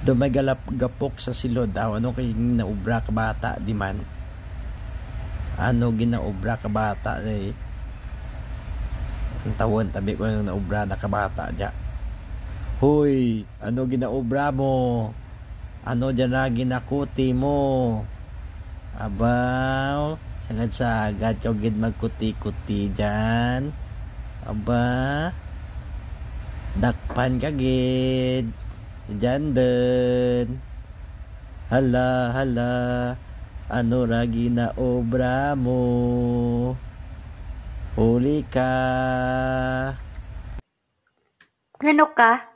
do may gapok sa silod aw ano kay naubra ka bata di man ano ginaubra ka bata eh ang tawon tabi ko nung naubra na ka bata dia hoy ano ginaubra mo ano dyan na ginakuti mo abaw sagad sagad kaw gid magkuti-kuti dyan aba dakpan ka gid Diyan din. Hala, hala. Ano ragi na obra mo? Huli ka. Ganok ka?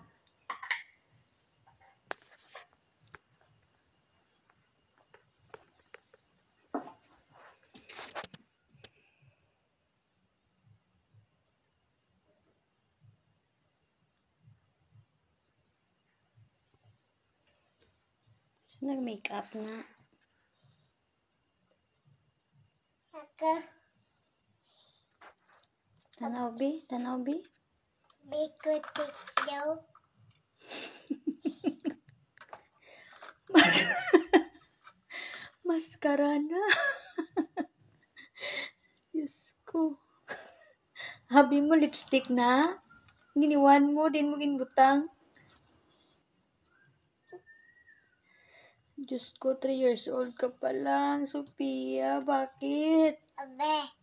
Nag-makeup na. Ako. Tanaw bi? Tanaw bi? Biko tikdaw. Mas maskara na. Diyos ko. Habi mo lipstick na? Giniwan mo, din mo ginbutang. Diyos ko, 3 years old ka pa lang, Sophia. Bakit? Abe.